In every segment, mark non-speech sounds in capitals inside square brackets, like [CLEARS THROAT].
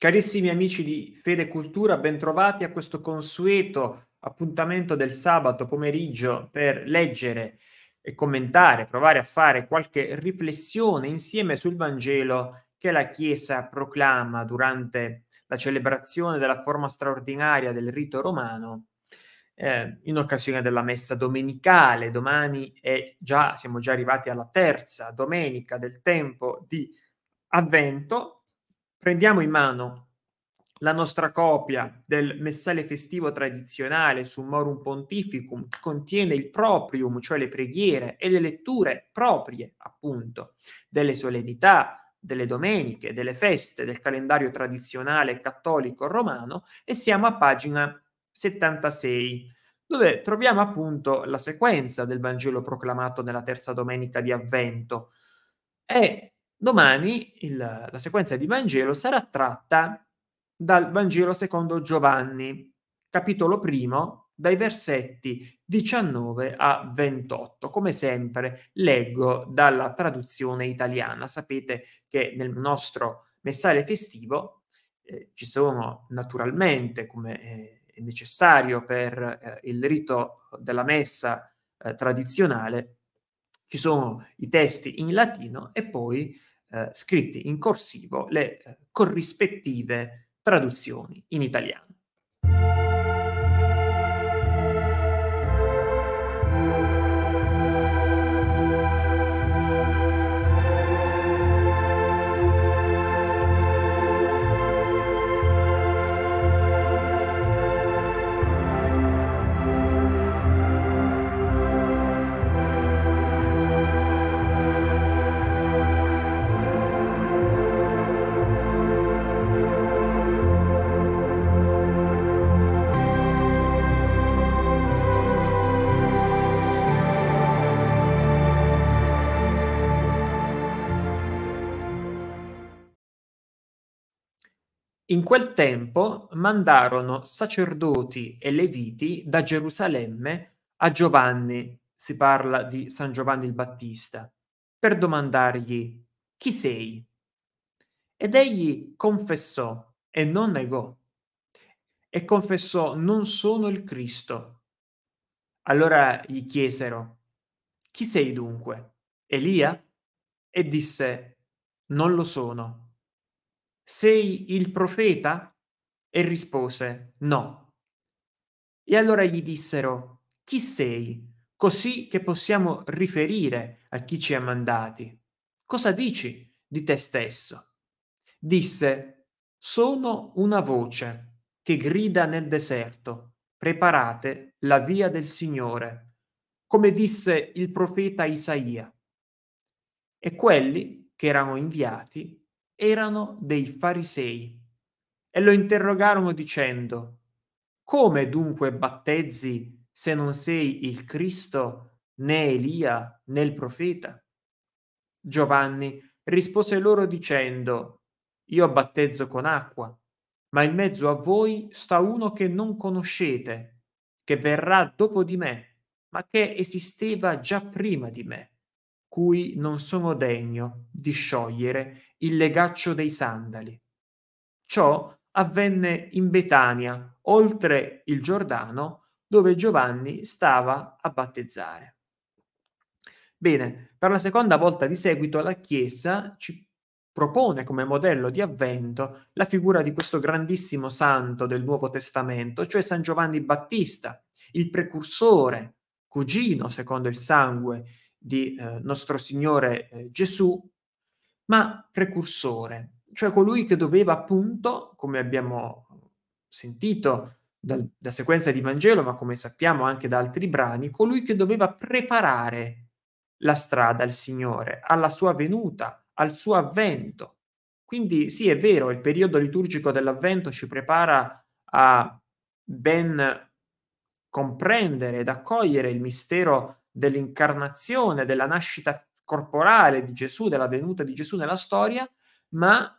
Carissimi amici di Fede e Cultura, bentrovati a questo consueto appuntamento del sabato pomeriggio per leggere e commentare, provare a fare qualche riflessione insieme sul Vangelo che la Chiesa proclama durante la celebrazione della forma straordinaria del rito romano eh, in occasione della messa domenicale. Domani è già, siamo già arrivati alla terza domenica del tempo di Avvento prendiamo in mano la nostra copia del messale festivo tradizionale Summorum Pontificum che contiene il proprium, cioè le preghiere e le letture proprie, appunto, delle solennità, delle domeniche, delle feste del calendario tradizionale cattolico romano e siamo a pagina 76 dove troviamo appunto la sequenza del Vangelo proclamato nella terza domenica di Avvento. È Domani il, la sequenza di Vangelo sarà tratta dal Vangelo secondo Giovanni, capitolo primo, dai versetti 19 a 28. Come sempre leggo dalla traduzione italiana. Sapete che nel nostro messale festivo eh, ci sono naturalmente, come eh, è necessario per eh, il rito della messa eh, tradizionale, ci sono i testi in latino e poi eh, scritti in corsivo le eh, corrispettive traduzioni in italiano. In quel tempo mandarono sacerdoti e leviti da Gerusalemme a Giovanni, si parla di San Giovanni il Battista, per domandargli chi sei? Ed egli confessò e non negò e confessò non sono il Cristo. Allora gli chiesero chi sei dunque? Elia? E disse non lo sono. Sei il profeta? E rispose, No. E allora gli dissero, Chi sei? Così che possiamo riferire a chi ci ha mandati. Cosa dici di te stesso? Disse, Sono una voce che grida nel deserto, preparate la via del Signore, come disse il profeta Isaia. E quelli che erano inviati erano dei farisei e lo interrogarono dicendo, come dunque battezzi se non sei il Cristo, né Elia, né il profeta? Giovanni rispose loro dicendo, io battezzo con acqua, ma in mezzo a voi sta uno che non conoscete, che verrà dopo di me, ma che esisteva già prima di me, cui non sono degno di sciogliere il legaccio dei sandali. Ciò avvenne in Betania, oltre il Giordano, dove Giovanni stava a battezzare. Bene, per la seconda volta di seguito la Chiesa ci propone come modello di avvento la figura di questo grandissimo santo del Nuovo Testamento, cioè San Giovanni Battista, il precursore, cugino secondo il sangue di eh, nostro Signore eh, Gesù, ma precursore, cioè colui che doveva appunto, come abbiamo sentito dal, da sequenza di Vangelo, ma come sappiamo anche da altri brani, colui che doveva preparare la strada al Signore, alla sua venuta, al suo avvento. Quindi sì, è vero, il periodo liturgico dell'avvento ci prepara a ben comprendere ed accogliere il mistero dell'incarnazione, della nascita corporale di Gesù, della venuta di Gesù nella storia, ma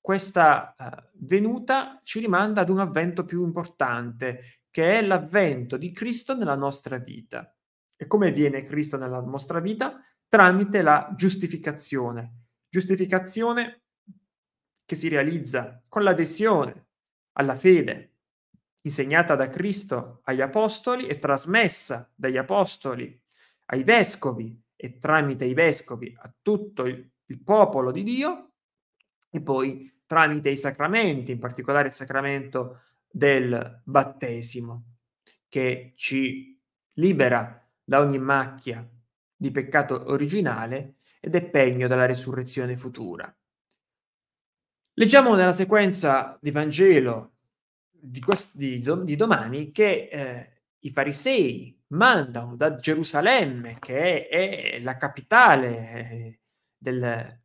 questa uh, venuta ci rimanda ad un avvento più importante, che è l'avvento di Cristo nella nostra vita. E come viene Cristo nella nostra vita? Tramite la giustificazione. Giustificazione che si realizza con l'adesione alla fede insegnata da Cristo agli apostoli e trasmessa dagli apostoli ai vescovi e tramite i vescovi a tutto il, il popolo di Dio e poi tramite i sacramenti, in particolare il sacramento del battesimo, che ci libera da ogni macchia di peccato originale ed è pegno della resurrezione futura. Leggiamo nella sequenza di Vangelo di, quest- di, dom- di domani che eh, i farisei mandano da Gerusalemme, che è, è la capitale eh, del,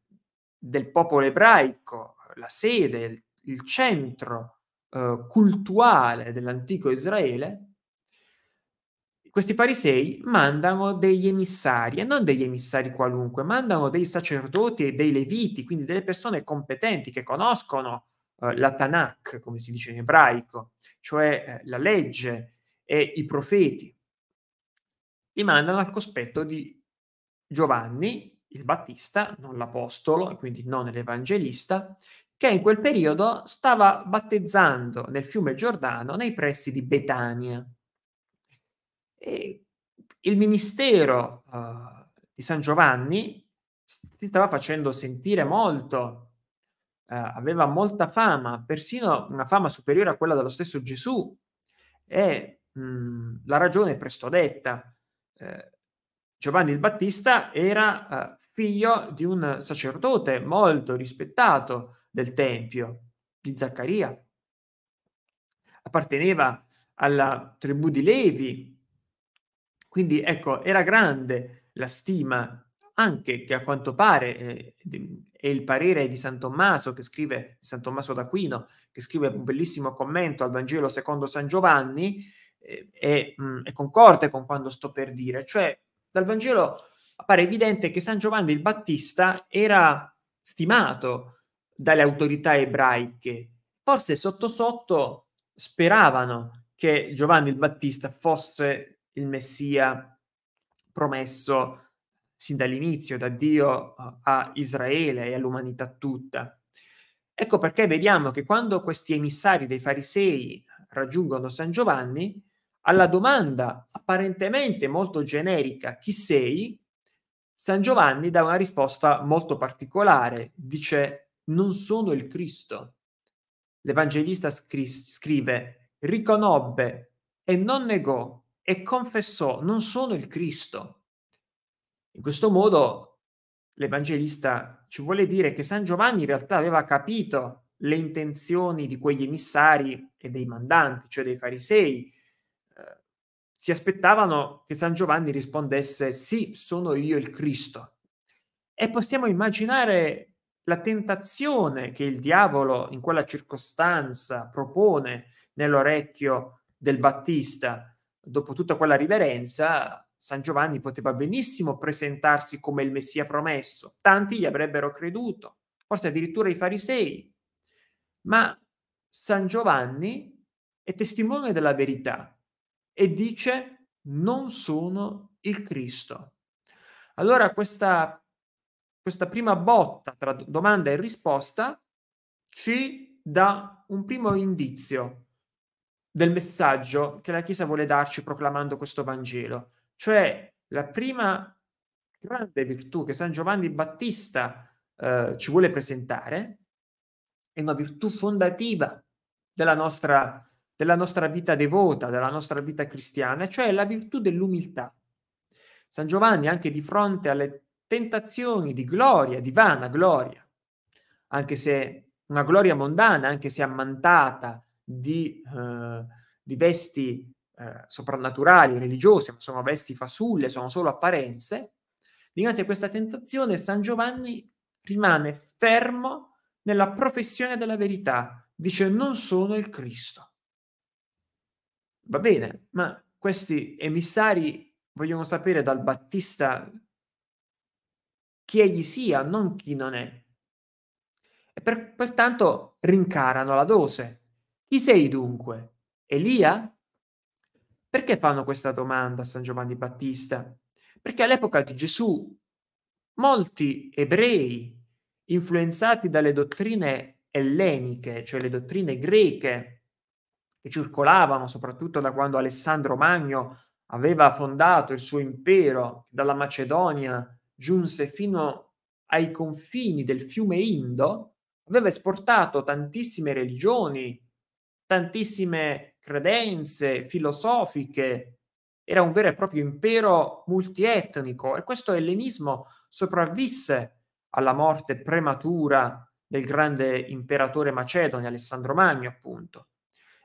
del, popolo ebraico, la sede, il, il centro eh, cultuale dell'antico Israele, questi farisei mandano degli emissari, e non degli emissari qualunque, mandano dei sacerdoti e dei leviti, quindi delle persone competenti che conoscono eh, la Tanakh, come si dice in ebraico, cioè eh, la legge e i profeti li mandano al cospetto di Giovanni, il Battista, non l'Apostolo, e quindi non l'Evangelista, che in quel periodo stava battezzando nel fiume Giordano nei pressi di Betania. E il ministero uh, di San Giovanni si stava facendo sentire molto, uh, aveva molta fama, persino una fama superiore a quella dello stesso Gesù. E mh, mm, la ragione è presto detta. Eh, Giovanni il Battista era eh, figlio di un sacerdote molto rispettato del Tempio, di Zaccaria. Apparteneva alla tribù di Levi, quindi ecco, era grande la stima anche che a quanto pare eh, è il parere di San Tommaso che scrive San Tommaso d'Aquino che scrive un bellissimo commento al Vangelo secondo San Giovanni eh, è, mh, mm, è concorde con quanto sto per dire, cioè dal Vangelo appare evidente che San Giovanni il Battista era stimato dalle autorità ebraiche, forse sotto sotto speravano che Giovanni il Battista fosse il Messia promesso sin dall'inizio da Dio a Israele e all'umanità tutta. Ecco perché vediamo che quando questi emissari dei farisei raggiungono San Giovanni, alla domanda apparentemente molto generica chi sei, San Giovanni dà una risposta molto particolare, dice non sono il Cristo. L'Evangelista scri- scrive, riconobbe e non negò e confessò, non sono il Cristo. In questo modo l'Evangelista ci vuole dire che San Giovanni in realtà aveva capito le intenzioni di quegli emissari e dei mandanti, cioè dei farisei, si aspettavano che San Giovanni rispondesse sì, sono io il Cristo. E possiamo immaginare la tentazione che il diavolo in quella circostanza propone nell'orecchio del Battista. Dopo tutta quella riverenza, San Giovanni poteva benissimo presentarsi come il Messia promesso. Tanti gli avrebbero creduto, forse addirittura i farisei. Ma San Giovanni è testimone della verità e dice non sono il Cristo. Allora questa, questa prima botta tra domanda e risposta ci dà un primo indizio del messaggio che la Chiesa vuole darci proclamando questo Vangelo, cioè la prima grande virtù che San Giovanni Battista eh, ci vuole presentare è una virtù fondativa della nostra della nostra vita devota, della nostra vita cristiana, cioè la virtù dell'umiltà. San Giovanni, anche di fronte alle tentazioni di gloria, di vana gloria, anche se una gloria mondana, anche se ammantata di, eh, di vesti eh, soprannaturali, religiose, ma sono vesti fasulle, sono solo apparenze, dinanzi a questa tentazione San Giovanni rimane fermo nella professione della verità, dice non sono il Cristo. Va bene, ma questi emissari vogliono sapere dal Battista chi egli sia, non chi non è. E per, pertanto rincarano la dose. Chi sei dunque? Elia? Perché fanno questa domanda a San Giovanni Battista? Perché all'epoca di Gesù molti ebrei, influenzati dalle dottrine elleniche, cioè le dottrine greche, che circolavano soprattutto da quando Alessandro Magno aveva fondato il suo impero, dalla Macedonia giunse fino ai confini del fiume Indo, aveva esportato tantissime religioni, tantissime credenze filosofiche, era un vero e proprio impero multietnico e questo ellenismo sopravvisse alla morte prematura del grande imperatore macedone Alessandro Magno, appunto.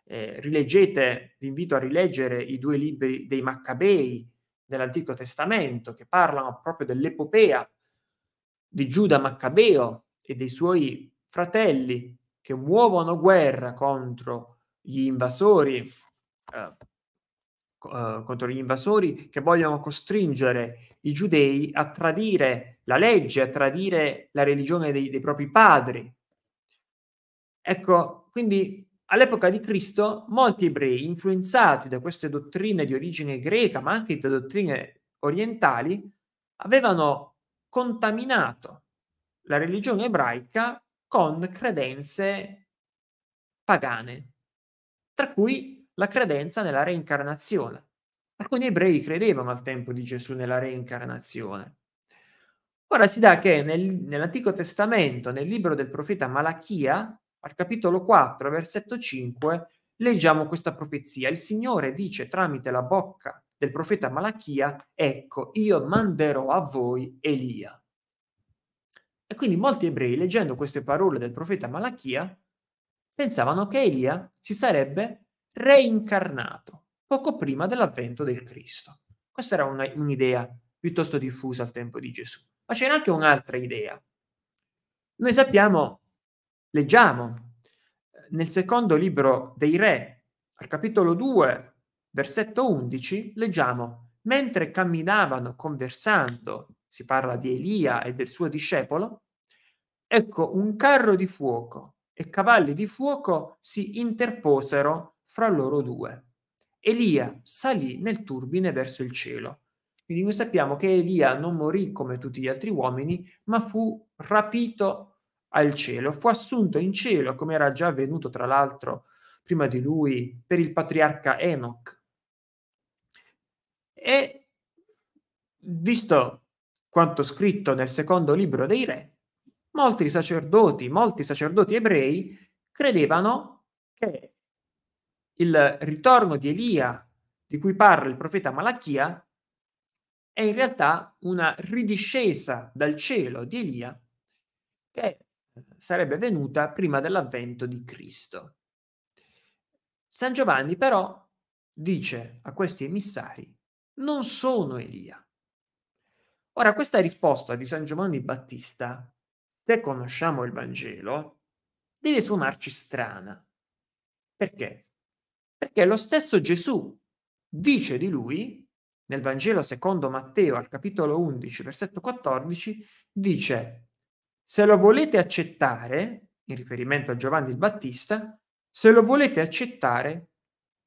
Eh, rileggete, vi invito a rileggere i due libri dei Maccabei dell'Antico Testamento che parlano proprio dell'epopea di Giuda Maccabeo e dei suoi fratelli che muovono guerra contro gli invasori, eh, eh, contro gli invasori che vogliono costringere i giudei a tradire la legge, a tradire la religione dei, dei propri padri. Ecco, quindi all'epoca di Cristo molti ebrei, influenzati da queste dottrine di origine greca, ma anche da dottrine orientali, avevano contaminato la religione ebraica con credenze pagane, tra cui la credenza nella reincarnazione. Alcuni ebrei credevano al tempo di Gesù nella reincarnazione. Ora si dà che nel, nell'Antico Testamento, nel libro del profeta Malachia, al capitolo 4, versetto 5, leggiamo questa profezia. Il Signore dice tramite la bocca del profeta Malachia, ecco, io manderò a voi Elia. E quindi molti ebrei, leggendo queste parole del profeta Malachia, pensavano che Elia si sarebbe reincarnato poco prima dell'avvento del Cristo. Questa era una, un'idea piuttosto diffusa al tempo di Gesù. Ma c'era anche un'altra idea. Noi sappiamo Leggiamo eh, nel secondo libro dei Re, al capitolo 2, versetto 11, leggiamo, mentre camminavano conversando, si parla di Elia e del suo discepolo, ecco un carro di fuoco e cavalli di fuoco si interposero fra loro due. Elia salì nel turbine verso il cielo. Quindi noi sappiamo che Elia non morì come tutti gli altri uomini, ma fu rapito al cielo. Fu assunto in cielo, come era già avvenuto tra l'altro prima di lui per il patriarca Enoch. E visto quanto scritto nel secondo libro dei re, molti sacerdoti, molti sacerdoti ebrei credevano che il ritorno di Elia, di cui parla il profeta Malachia, è in realtà una ridiscesa dal cielo di Elia che sarebbe venuta prima dell'avvento di Cristo. San Giovanni però dice a questi emissari, non sono Elia. Ora, questa risposta di San Giovanni Battista, se conosciamo il Vangelo, deve suonarci strana. Perché? Perché lo stesso Gesù dice di lui, nel Vangelo secondo Matteo al capitolo 11, versetto 14, dice, se lo volete accettare, in riferimento a Giovanni il Battista, se lo volete accettare,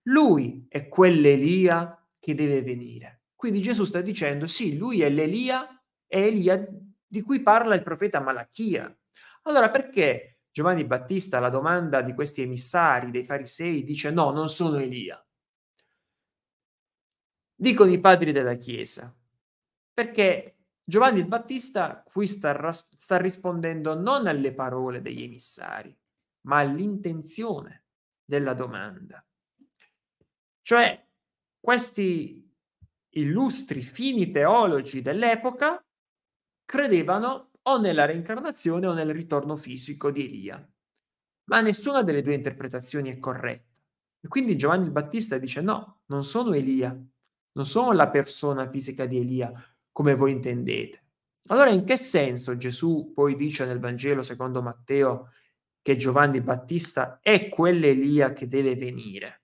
lui è quell'Elia che deve venire. Quindi Gesù sta dicendo, sì, lui è l'Elia, è Elia di cui parla il profeta Malachia. Allora perché Giovanni Battista, alla domanda di questi emissari, dei farisei, dice no, non sono Elia? Dicono i padri della Chiesa, perché Giovanni il Battista qui sta, sta rispondendo non alle parole degli emissari, ma all'intenzione della domanda. Cioè, questi illustri fini teologi dell'epoca credevano o nella reincarnazione o nel ritorno fisico di Elia. Ma nessuna delle due interpretazioni è corretta. E quindi Giovanni il Battista dice no, non sono Elia, non sono la persona fisica di Elia, come voi intendete. Allora in che senso Gesù poi dice nel Vangelo secondo Matteo che Giovanni Battista è quell'Elia che deve venire?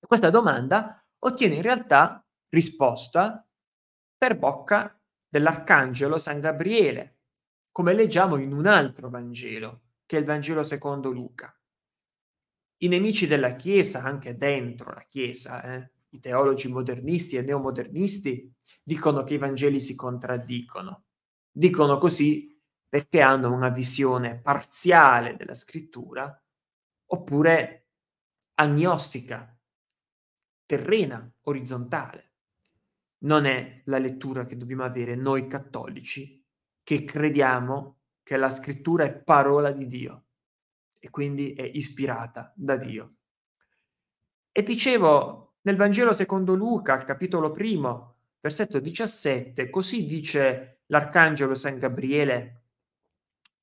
Questa domanda ottiene in realtà risposta per bocca dell'arcangelo San Gabriele, come leggiamo in un altro Vangelo, che è il Vangelo secondo Luca. I nemici della Chiesa, anche dentro la Chiesa, eh, i teologi modernisti e neomodernisti dicono che i Vangeli si contraddicono. Dicono così perché hanno una visione parziale della scrittura oppure agnostica, terrena, orizzontale. Non è la lettura che dobbiamo avere noi cattolici che crediamo che la scrittura è parola di Dio e quindi è ispirata da Dio. E dicevo nel Vangelo secondo Luca, al capitolo primo, versetto 17, così dice l'arcangelo San Gabriele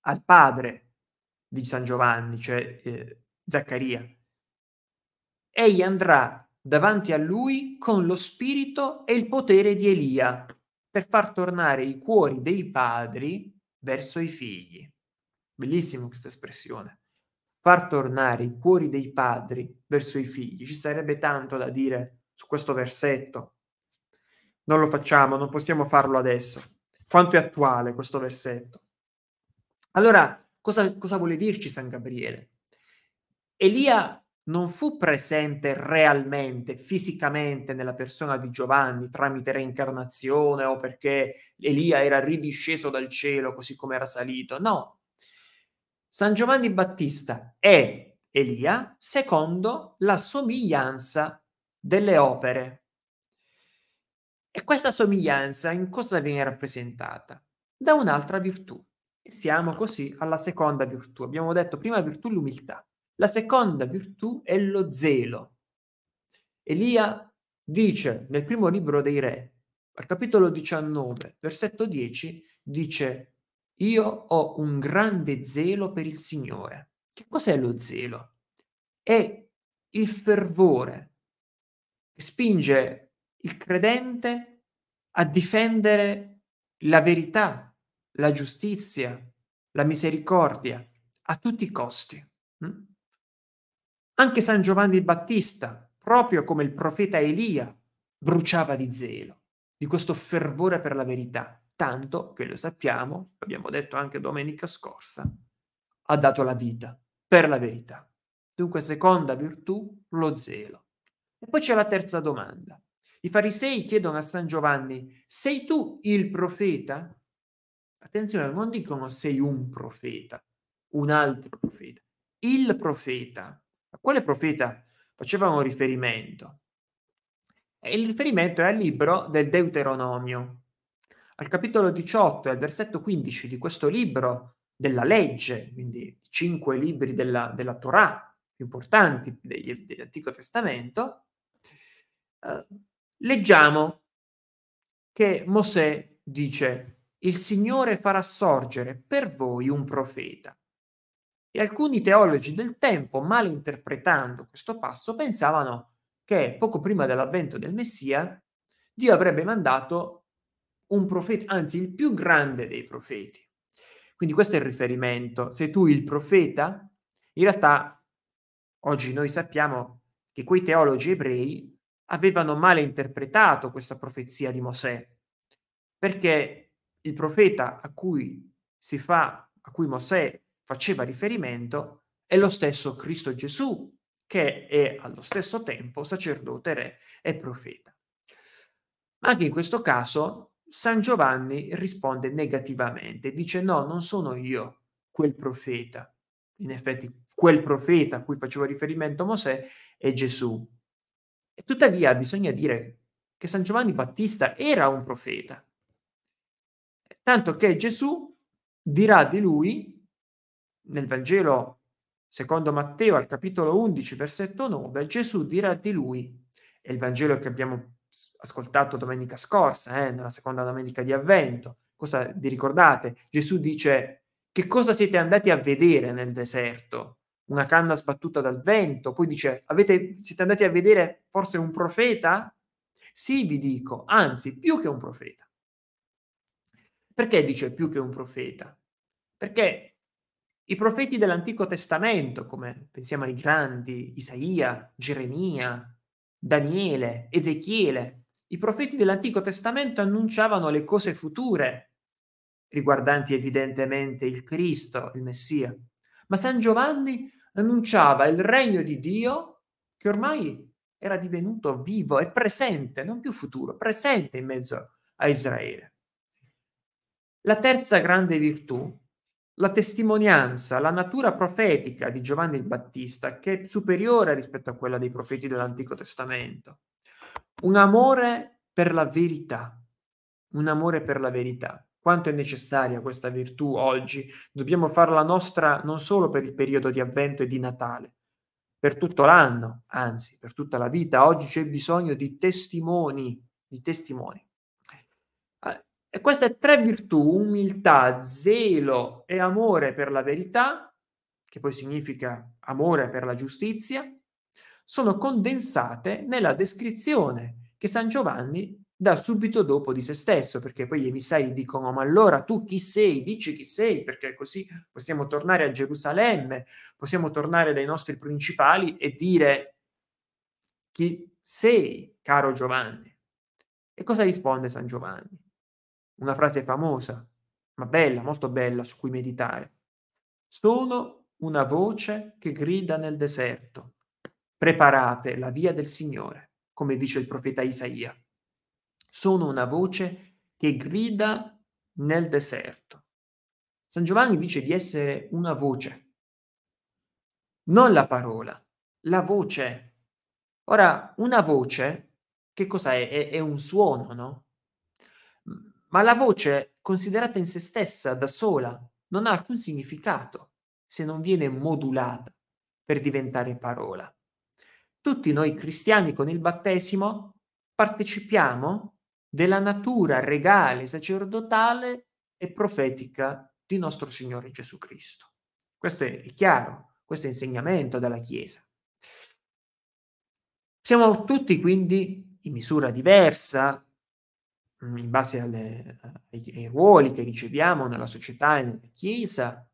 al padre di San Giovanni, cioè eh, Zaccaria. Egli andrà davanti a lui con lo spirito e il potere di Elia per far tornare i cuori dei padri verso i figli. Bellissima questa espressione far tornare i cuori dei padri verso i figli. Ci sarebbe tanto da dire su questo versetto. Non lo facciamo, non possiamo farlo adesso. Quanto è attuale questo versetto? Allora, cosa, cosa vuole dirci San Gabriele? Elia non fu presente realmente, fisicamente nella persona di Giovanni tramite reincarnazione o perché Elia era ridisceso dal cielo così come era salito. No, San Giovanni Battista è Elia secondo la somiglianza delle opere. E questa somiglianza in cosa viene rappresentata? Da un'altra virtù. siamo così alla seconda virtù. Abbiamo detto prima virtù l'umiltà. La seconda virtù è lo zelo. Elia dice nel primo libro dei re, al capitolo 19, versetto 10, dice io ho un grande zelo per il Signore. Che cos'è lo zelo? È il fervore che spinge il credente a difendere la verità, la giustizia, la misericordia a tutti i costi. Hm? Anche San Giovanni il Battista, proprio come il profeta Elia, bruciava di zelo, di questo fervore per la verità tanto che lo sappiamo, l'abbiamo detto anche domenica scorsa, ha dato la vita per la verità. Dunque, seconda virtù, lo zelo. E poi c'è la terza domanda. I farisei chiedono a San Giovanni, sei tu il profeta? Attenzione, non dicono sei un profeta, un altro profeta, il profeta. A quale profeta facevano riferimento? E eh, il riferimento è al libro del Deuteronomio, al capitolo 18 e al versetto 15 di questo libro della legge, quindi cinque libri della, della Torah più importanti degli, dell'Antico Testamento, eh, leggiamo che Mosè dice, il Signore farà sorgere per voi un profeta. E alcuni teologi del tempo, mal interpretando questo passo, pensavano che poco prima dell'avvento del Messia, Dio avrebbe mandato un profeta, anzi il più grande dei profeti. Quindi questo è il riferimento. Se tu il profeta? In realtà oggi noi sappiamo che quei teologi ebrei avevano male interpretato questa profezia di Mosè, perché il profeta a cui si fa, a cui Mosè faceva riferimento, è lo stesso Cristo Gesù, che è allo stesso tempo sacerdote, re e profeta. Ma anche in questo caso San Giovanni risponde negativamente, dice no, non sono io quel profeta. In effetti, quel profeta a cui faceva riferimento Mosè è Gesù. E tuttavia bisogna dire che San Giovanni Battista era un profeta, tanto che Gesù dirà di lui nel Vangelo secondo Matteo al capitolo 11 versetto 9, Gesù dirà di lui, è il Vangelo che abbiamo ascoltato domenica scorsa, eh, nella seconda domenica di avvento. Cosa vi ricordate? Gesù dice: Che cosa siete andati a vedere nel deserto? Una canna sbattuta dal vento? Poi dice: avete, Siete andati a vedere forse un profeta? Sì, vi dico, anzi, più che un profeta. Perché dice più che un profeta? Perché i profeti dell'Antico Testamento, come pensiamo ai grandi Isaia, Geremia, Daniele, Ezechiele, i profeti dell'Antico Testamento annunciavano le cose future, riguardanti evidentemente il Cristo, il Messia. Ma San Giovanni annunciava il regno di Dio che ormai era divenuto vivo e presente, non più futuro, presente in mezzo a Israele. La terza grande virtù la testimonianza, la natura profetica di Giovanni il Battista, che è superiore rispetto a quella dei profeti dell'Antico Testamento. Un amore per la verità, un amore per la verità. Quanto è necessaria questa virtù oggi? Dobbiamo farla nostra non solo per il periodo di avvento e di Natale, per tutto l'anno, anzi per tutta la vita. Oggi c'è bisogno di testimoni, di testimoni. E queste tre virtù, umiltà, zelo e amore per la verità, che poi significa amore per la giustizia, sono condensate nella descrizione che San Giovanni dà subito dopo di se stesso, perché poi gli emissari dicono, ma allora tu chi sei? Dici chi sei, perché così possiamo tornare a Gerusalemme, possiamo tornare dai nostri principali e dire chi sei, caro Giovanni. E cosa risponde San Giovanni? una frase famosa, ma bella, molto bella, su cui meditare. Sono una voce che grida nel deserto. Preparate la via del Signore, come dice il profeta Isaia. Sono una voce che grida nel deserto. San Giovanni dice di essere una voce, non la parola, la voce. Ora, una voce, che cos'è? È, è un suono, no? ma la voce considerata in se stessa da sola non ha alcun significato se non viene modulata per diventare parola. Tutti noi cristiani con il battesimo partecipiamo della natura regale, sacerdotale e profetica di nostro Signore Gesù Cristo. Questo è chiaro, questo è insegnamento dalla Chiesa. Siamo tutti quindi in misura diversa, Mm, in base alle, ai, ai, ruoli che riceviamo nella società e nella Chiesa,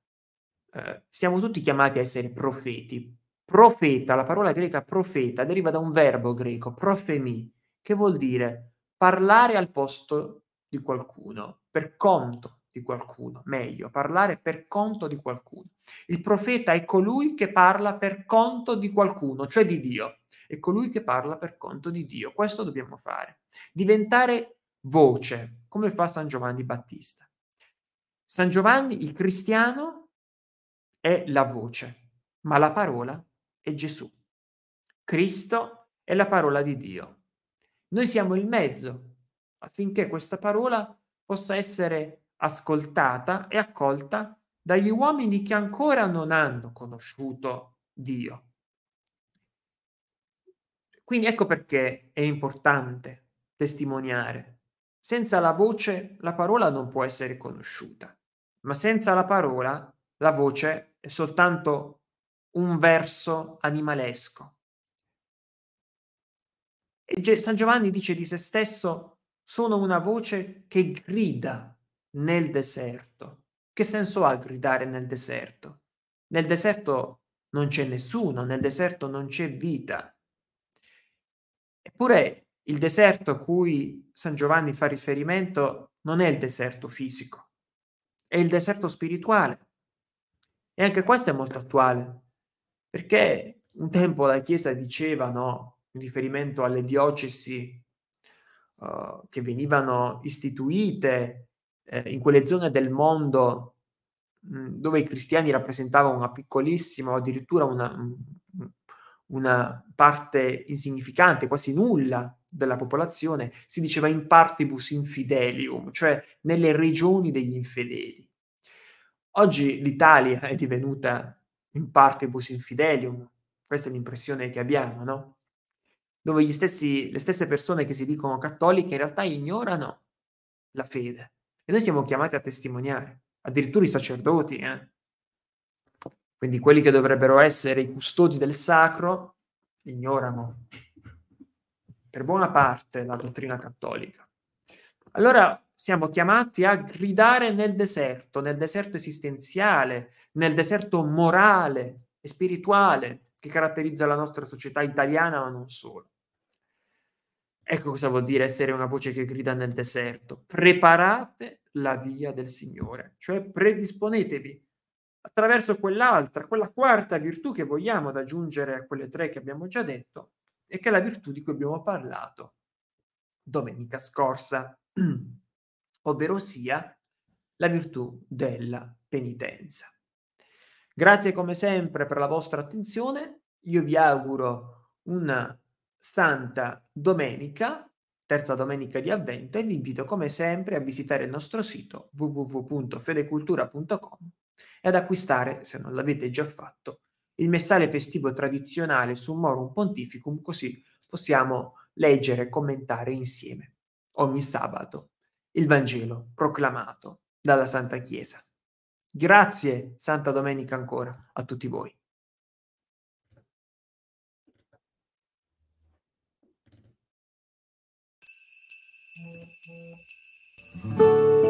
eh, siamo tutti chiamati a essere profeti. Profeta, la parola greca profeta deriva da un verbo greco, profemi, che vuol dire parlare al posto di qualcuno, per conto di qualcuno, meglio, parlare per conto di qualcuno. Il profeta è colui che parla per conto di qualcuno, cioè di Dio. È colui che parla per conto di Dio. Questo dobbiamo fare. Diventare voce, come fa San Giovanni Battista. San Giovanni, il cristiano, è la voce, ma la parola è Gesù. Cristo è la parola di Dio. Noi siamo il mezzo affinché questa parola possa essere ascoltata e accolta dagli uomini che ancora non hanno conosciuto Dio. Quindi ecco perché è importante testimoniare, senza la voce la parola non può essere conosciuta, ma senza la parola la voce è soltanto un verso animalesco. E San Giovanni dice di se stesso, sono una voce che grida nel deserto. Che senso ha gridare nel deserto? Nel deserto non c'è nessuno, nel deserto non c'è vita. Eppure il deserto a cui San Giovanni fa riferimento non è il deserto fisico, è il deserto spirituale. E anche questo è molto attuale, perché un tempo la Chiesa diceva, no, in riferimento alle diocesi uh, che venivano istituite eh, in quelle zone del mondo mh, dove i cristiani rappresentavano una piccolissima o addirittura una, una parte insignificante, quasi nulla della popolazione si diceva in partibus infidelium, cioè nelle regioni degli infedeli. Oggi l'Italia è divenuta in partibus infidelium, questa è l'impressione che abbiamo, no? Dove stessi, le stesse persone che si dicono cattoliche in realtà ignorano la fede e noi siamo chiamati a testimoniare, addirittura i sacerdoti, eh? quindi quelli che dovrebbero essere i custodi del sacro, ignorano per buona parte la dottrina cattolica. Allora siamo chiamati a gridare nel deserto, nel deserto esistenziale, nel deserto morale e spirituale che caratterizza la nostra società italiana, ma non solo. Ecco cosa vuol dire essere una voce che grida nel deserto. Preparate la via del Signore, cioè predisponetevi attraverso quell'altra, quella quarta virtù che vogliamo ad aggiungere a quelle tre che abbiamo già detto, e che è la virtù di cui abbiamo parlato domenica scorsa, [CLEARS THROAT] ovvero sia la virtù della penitenza. Grazie come sempre per la vostra attenzione, io vi auguro una santa domenica, terza domenica di avvento e vi invito come sempre a visitare il nostro sito www.fedecultura.com e ad acquistare, se non l'avete già fatto, il messale festivo tradizionale su Morum Pontificum, così possiamo leggere e commentare insieme ogni sabato il Vangelo proclamato dalla Santa Chiesa. Grazie Santa Domenica ancora a tutti voi. Thank you.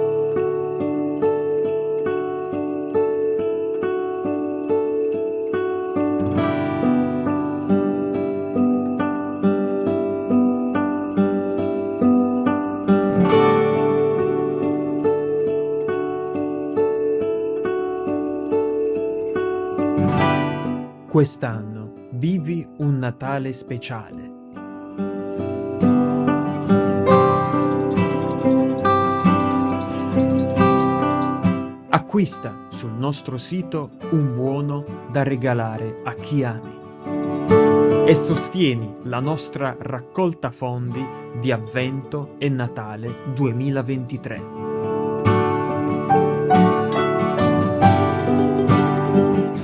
Quest'anno vivi un Natale speciale. Acquista sul nostro sito un buono da regalare a chi ami e sostieni la nostra raccolta fondi di Avvento e Natale 2023.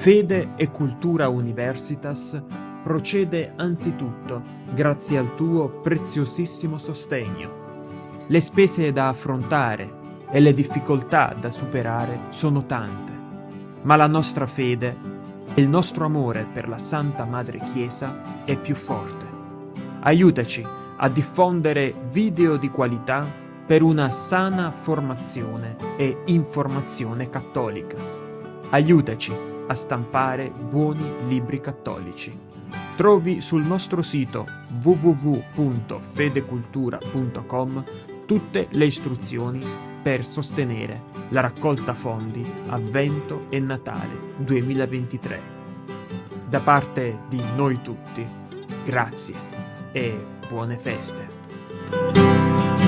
Fede e Cultura Universitas procede anzitutto grazie al tuo preziosissimo sostegno. Le spese da affrontare e le difficoltà da superare sono tante, ma la nostra fede e il nostro amore per la Santa Madre Chiesa è più forte. Aiutaci a diffondere video di qualità per una sana formazione e informazione cattolica. Aiutaci a stampare buoni libri cattolici. Trovi sul nostro sito www.fedecultura.com tutte le istruzioni per sostenere la raccolta fondi Avvento e Natale 2023. Da parte di noi tutti, grazie e buone feste.